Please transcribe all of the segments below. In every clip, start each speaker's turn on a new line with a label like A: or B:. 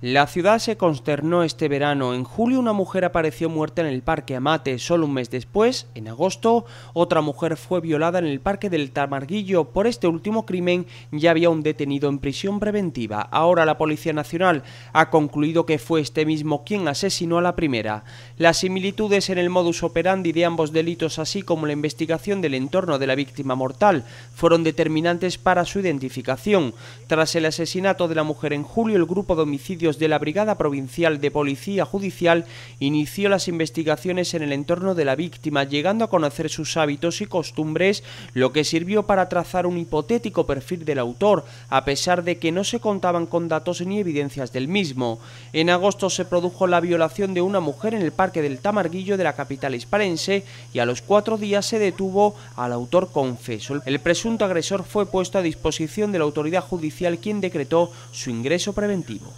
A: La ciudad se consternó este verano. En julio una mujer apareció muerta en el Parque Amate. Solo un mes después, en agosto, otra mujer fue violada en el Parque del Tamarguillo. Por este último crimen ya había un detenido en prisión preventiva. Ahora la Policía Nacional ha concluido que fue este mismo quien asesinó a la primera. Las similitudes en el modus operandi de ambos delitos, así como la investigación del entorno de la víctima mortal, fueron determinantes para su identificación. Tras el asesinato de la mujer en julio, el grupo de homicidios de la Brigada Provincial de Policía Judicial inició las investigaciones en el entorno de la víctima, llegando a conocer sus hábitos y costumbres, lo que sirvió para trazar un hipotético perfil del autor, a pesar de que no se contaban con datos ni evidencias del mismo. En agosto se produjo la violación de una mujer en el Parque del Tamarguillo de la capital hispalense y a los cuatro días se detuvo al autor confeso. El presunto agresor fue puesto a disposición de la autoridad judicial quien decretó su ingreso preventivo.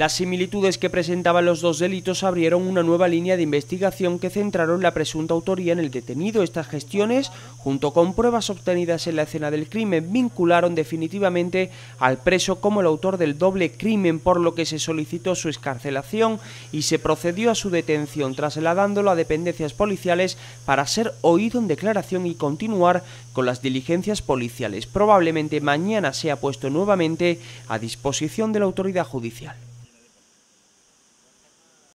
A: Las similitudes que presentaban los dos delitos abrieron una nueva línea de investigación que centraron la presunta autoría en el detenido. Estas gestiones, junto con pruebas obtenidas en la escena del crimen, vincularon definitivamente al preso como el autor del doble crimen, por lo que se solicitó su escarcelación y se procedió a su detención, trasladándolo a dependencias policiales para ser oído en declaración y continuar con las diligencias policiales. Probablemente mañana sea puesto nuevamente a disposición de la autoridad judicial.